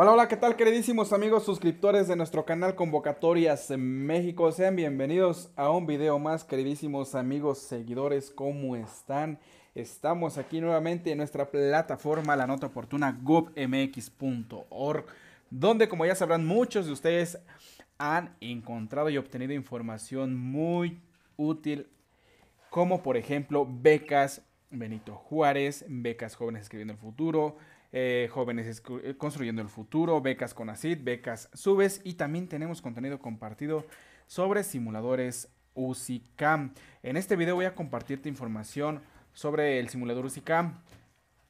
Hola, hola, ¿qué tal queridísimos amigos suscriptores de nuestro canal Convocatorias en México? Sean bienvenidos a un video más, queridísimos amigos seguidores, ¿cómo están? Estamos aquí nuevamente en nuestra plataforma La Nota Oportuna, gobmx.org, donde como ya sabrán muchos de ustedes han encontrado y obtenido información muy útil, como por ejemplo becas Benito Juárez, becas jóvenes escribiendo el futuro, eh, jóvenes eh, Construyendo el Futuro, Becas con ACID, Becas Subes y también tenemos contenido compartido sobre simuladores usicam En este video voy a compartirte información sobre el simulador usicam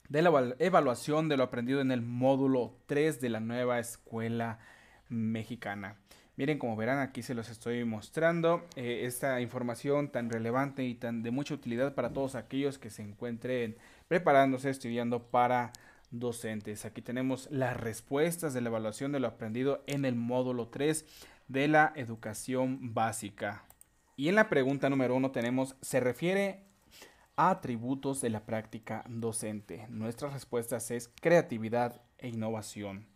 de la evaluación de lo aprendido en el módulo 3 de la nueva escuela mexicana. Miren, como verán, aquí se los estoy mostrando eh, esta información tan relevante y tan de mucha utilidad para todos aquellos que se encuentren preparándose, estudiando para docentes. Aquí tenemos las respuestas de la evaluación de lo aprendido en el módulo 3 de la educación básica. Y en la pregunta número 1 tenemos, ¿se refiere a atributos de la práctica docente? Nuestras respuestas es creatividad e innovación.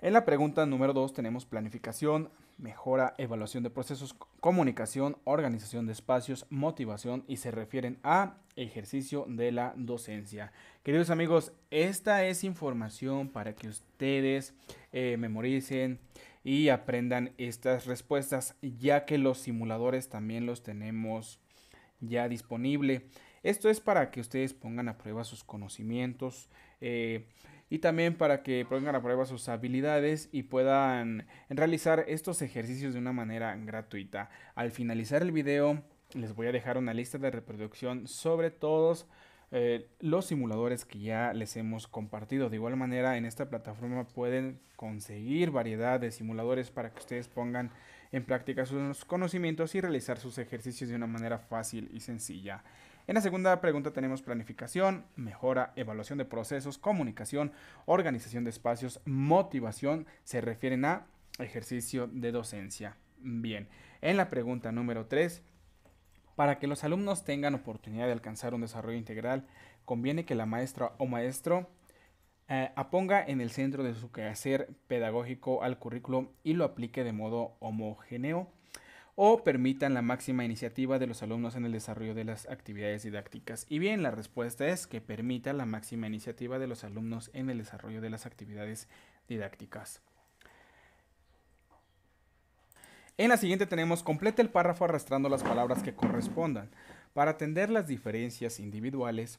En la pregunta número 2 tenemos planificación, mejora evaluación de procesos, comunicación, organización de espacios, motivación y se refieren a ejercicio de la docencia. Queridos amigos, esta es información para que ustedes eh, memoricen y aprendan estas respuestas ya que los simuladores también los tenemos ya disponible. Esto es para que ustedes pongan a prueba sus conocimientos, eh, y también para que pongan a prueba sus habilidades y puedan realizar estos ejercicios de una manera gratuita. Al finalizar el video les voy a dejar una lista de reproducción sobre todos eh, los simuladores que ya les hemos compartido. De igual manera, en esta plataforma pueden conseguir variedad de simuladores para que ustedes pongan en práctica sus conocimientos y realizar sus ejercicios de una manera fácil y sencilla. En la segunda pregunta tenemos planificación, mejora, evaluación de procesos, comunicación, organización de espacios, motivación, se refieren a ejercicio de docencia. Bien, en la pregunta número 3, para que los alumnos tengan oportunidad de alcanzar un desarrollo integral, conviene que la maestra o maestro eh, aponga en el centro de su quehacer pedagógico al currículo y lo aplique de modo homogéneo o permitan la máxima iniciativa de los alumnos en el desarrollo de las actividades didácticas. Y bien, la respuesta es que permita la máxima iniciativa de los alumnos en el desarrollo de las actividades didácticas. En la siguiente tenemos complete el párrafo arrastrando las palabras que correspondan. Para atender las diferencias individuales,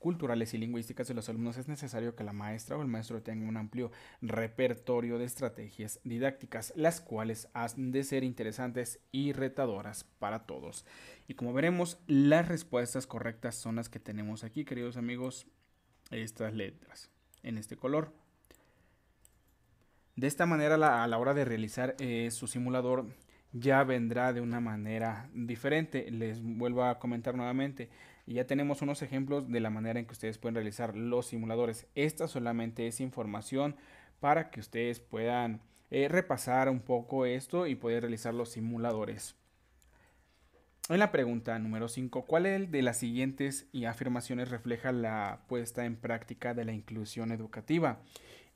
culturales y lingüísticas de los alumnos es necesario que la maestra o el maestro tenga un amplio repertorio de estrategias didácticas, las cuales han de ser interesantes y retadoras para todos. Y como veremos, las respuestas correctas son las que tenemos aquí, queridos amigos, estas letras en este color. De esta manera, a la hora de realizar eh, su simulador, ya vendrá de una manera diferente. Les vuelvo a comentar nuevamente. Y ya tenemos unos ejemplos de la manera en que ustedes pueden realizar los simuladores. Esta solamente es información para que ustedes puedan eh, repasar un poco esto y poder realizar los simuladores. En la pregunta número 5, ¿cuál de las siguientes afirmaciones refleja la puesta en práctica de la inclusión educativa?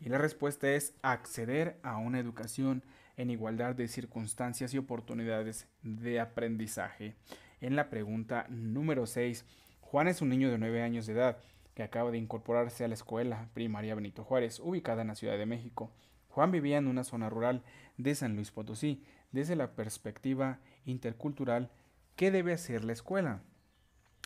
Y la respuesta es acceder a una educación en igualdad de circunstancias y oportunidades de aprendizaje. En la pregunta número 6, Juan es un niño de 9 años de edad que acaba de incorporarse a la escuela primaria Benito Juárez, ubicada en la Ciudad de México. Juan vivía en una zona rural de San Luis Potosí, desde la perspectiva intercultural, ¿qué debe hacer la escuela?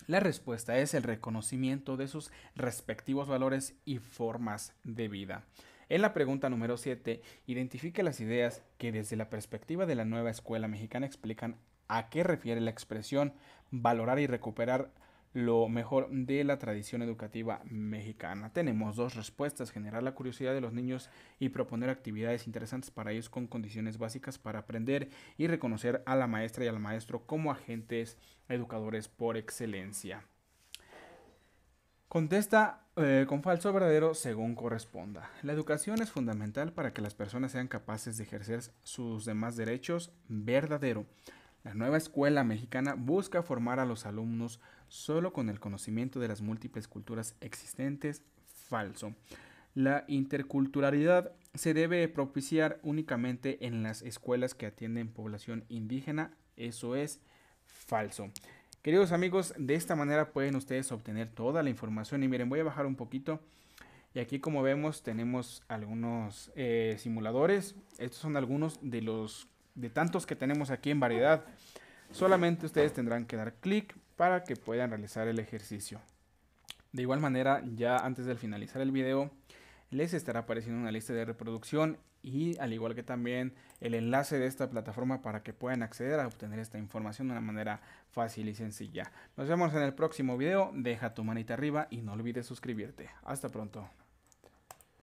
La respuesta es el reconocimiento de sus respectivos valores y formas de vida. En la pregunta número 7, identifique las ideas que desde la perspectiva de la nueva escuela mexicana explican a qué refiere la expresión valorar y recuperar lo mejor de la tradición educativa mexicana. Tenemos dos respuestas, generar la curiosidad de los niños y proponer actividades interesantes para ellos con condiciones básicas para aprender y reconocer a la maestra y al maestro como agentes educadores por excelencia. Contesta eh, con falso o verdadero según corresponda. La educación es fundamental para que las personas sean capaces de ejercer sus demás derechos verdadero. La nueva escuela mexicana busca formar a los alumnos solo con el conocimiento de las múltiples culturas existentes. Falso. La interculturalidad se debe propiciar únicamente en las escuelas que atienden población indígena. Eso es falso. Queridos amigos, de esta manera pueden ustedes obtener toda la información. Y miren, voy a bajar un poquito. Y aquí como vemos tenemos algunos eh, simuladores. Estos son algunos de los de tantos que tenemos aquí en variedad. Solamente ustedes tendrán que dar clic para que puedan realizar el ejercicio. De igual manera, ya antes de finalizar el video, les estará apareciendo una lista de reproducción y al igual que también el enlace de esta plataforma para que puedan acceder a obtener esta información de una manera fácil y sencilla. Nos vemos en el próximo video, deja tu manita arriba y no olvides suscribirte. Hasta pronto.